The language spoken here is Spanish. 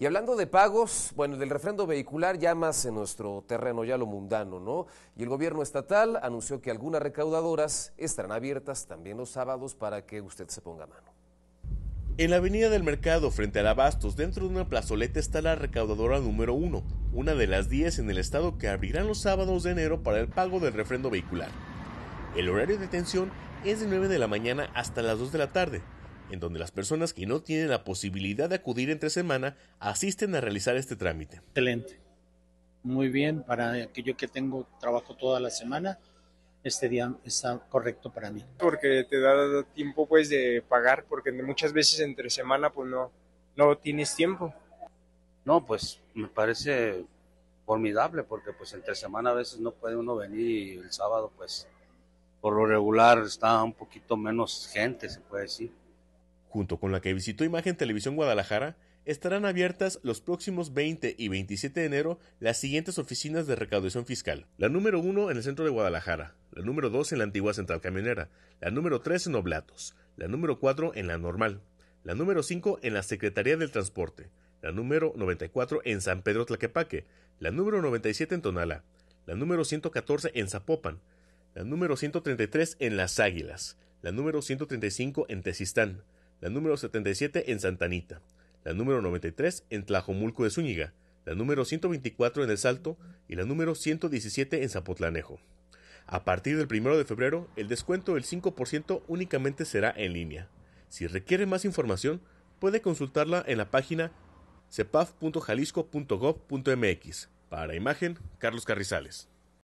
Y hablando de pagos, bueno, del refrendo vehicular ya más en nuestro terreno, ya lo mundano, ¿no? Y el gobierno estatal anunció que algunas recaudadoras estarán abiertas también los sábados para que usted se ponga a mano. En la avenida del mercado, frente a Abastos, dentro de una plazoleta está la recaudadora número 1, una de las 10 en el estado que abrirán los sábados de enero para el pago del refrendo vehicular. El horario de atención es de 9 de la mañana hasta las 2 de la tarde, en donde las personas que no tienen la posibilidad de acudir entre semana asisten a realizar este trámite. Excelente. Muy bien, para aquello que tengo trabajo toda la semana, este día está correcto para mí. Porque te da tiempo pues de pagar, porque muchas veces entre semana pues no, no tienes tiempo. No, pues me parece formidable porque pues entre semana a veces no puede uno venir y el sábado pues por lo regular está un poquito menos gente, se puede decir junto con la que visitó Imagen Televisión Guadalajara, estarán abiertas los próximos 20 y 27 de enero las siguientes oficinas de recaudación fiscal. La número 1 en el centro de Guadalajara, la número 2 en la antigua central camionera, la número 3 en Oblatos, la número 4 en la normal, la número 5 en la Secretaría del Transporte, la número 94 en San Pedro Tlaquepaque, la número 97 en Tonala, la número 114 en Zapopan, la número 133 en Las Águilas, la número 135 en Tezistán, la número 77 en Santanita, la número 93 en Tlajomulco de Zúñiga, la número 124 en El Salto y la número 117 en Zapotlanejo. A partir del primero de febrero, el descuento del 5% únicamente será en línea. Si requiere más información, puede consultarla en la página cepaf.jalisco.gov.mx. Para imagen, Carlos Carrizales.